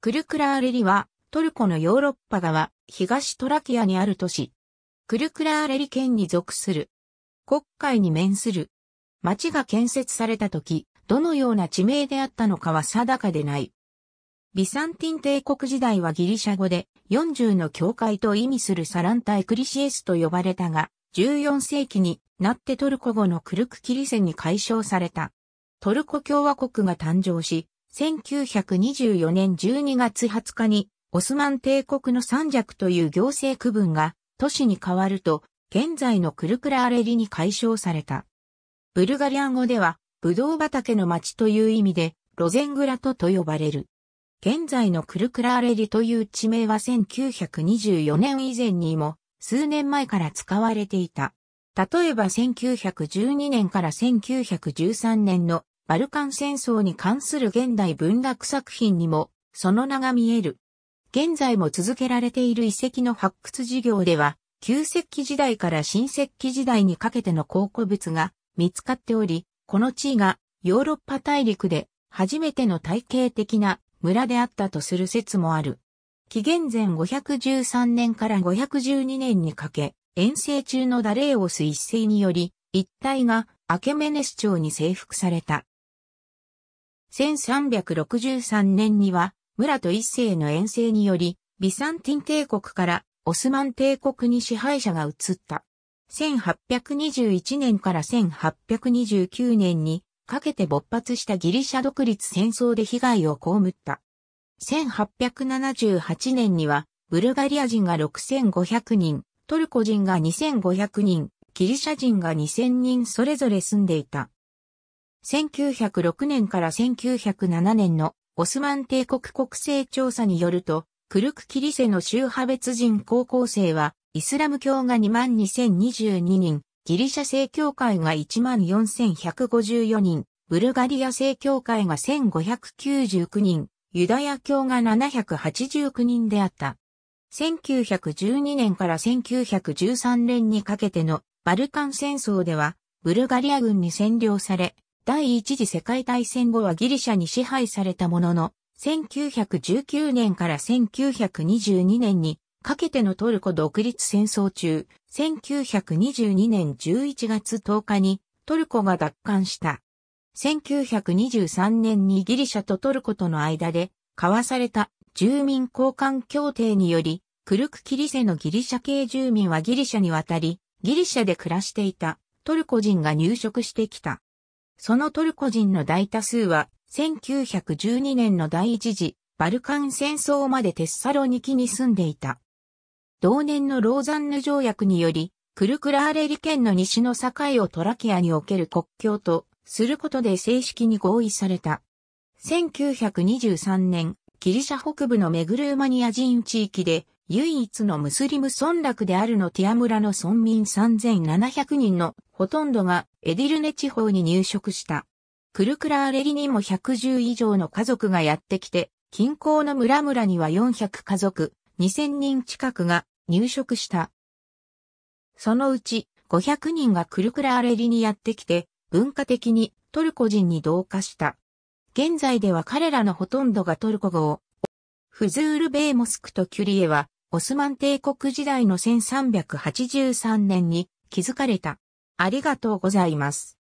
クルクラーレリは、トルコのヨーロッパ側、東トラキアにある都市。クルクラーレリ県に属する。国会に面する。町が建設された時、どのような地名であったのかは定かでない。ビサンティン帝国時代はギリシャ語で40の教会と意味するサランタエクリシエスと呼ばれたが、14世紀になってトルコ語のクルクキリセに解消された。トルコ共和国が誕生し、1924年12月20日に、オスマン帝国の三弱という行政区分が、都市に変わると、現在のクルクラーレリに解消された。ブルガリアン語では、ブドウ畑の町という意味で、ロゼングラトと呼ばれる。現在のクルクラーレリという地名は1924年以前にも、数年前から使われていた。例えば1912年から1913年のバルカン戦争に関する現代文学作品にも、その名が見える。現在も続けられている遺跡の発掘事業では、旧石器時代から新石器時代にかけての考古物が見つかっており、この地位がヨーロッパ大陸で初めての体系的な村であったとする説もある。紀元前513年から512年にかけ、遠征中のダレーオス一世により、一帯がアケメネス朝に征服された。1363年には、村と一世の遠征により、ビサンティン帝国からオスマン帝国に支配者が移った。1821年から1829年にかけて勃発したギリシャ独立戦争で被害を被った。1878年には、ブルガリア人が6500人、トルコ人が2500人、ギリシャ人が2000人それぞれ住んでいた。1906年から1907年のオスマン帝国国勢調査によると、クルクキリセの宗派別人高校生は、イスラム教が22,022人、ギリシャ正教会が14,154人、ブルガリア正教会が1599人、ユダヤ教が789人であった。1912年から1913年にかけてのバルカン戦争では、ブルガリア軍に占領され、第一次世界大戦後はギリシャに支配されたものの、1919年から1922年にかけてのトルコ独立戦争中、1922年11月10日にトルコが奪還した。1923年にギリシャとトルコとの間で交わされた住民交換協定により、クルクキリセのギリシャ系住民はギリシャに渡り、ギリシャで暮らしていたトルコ人が入植してきた。そのトルコ人の大多数は、1912年の第一次バルカン戦争までテッサロニキに住んでいた。同年のローザンヌ条約により、クルクラーレリ県の西の境をトラキアにおける国境とすることで正式に合意された。1923年、ギリシャ北部のメグルーマニア人地域で唯一のムスリム村落であるのティア村の村民3700人のほとんどがエディルネ地方に入植した。クルクラーレリにも110以上の家族がやってきて、近郊の村々には400家族、2000人近くが入植した。そのうち500人がクルクラーレリにやってきて、文化的にトルコ人に同化した。現在では彼らのほとんどがトルコ語を、フズールベイモスクとキュリエはオスマン帝国時代の1383年に築かれた。ありがとうございます。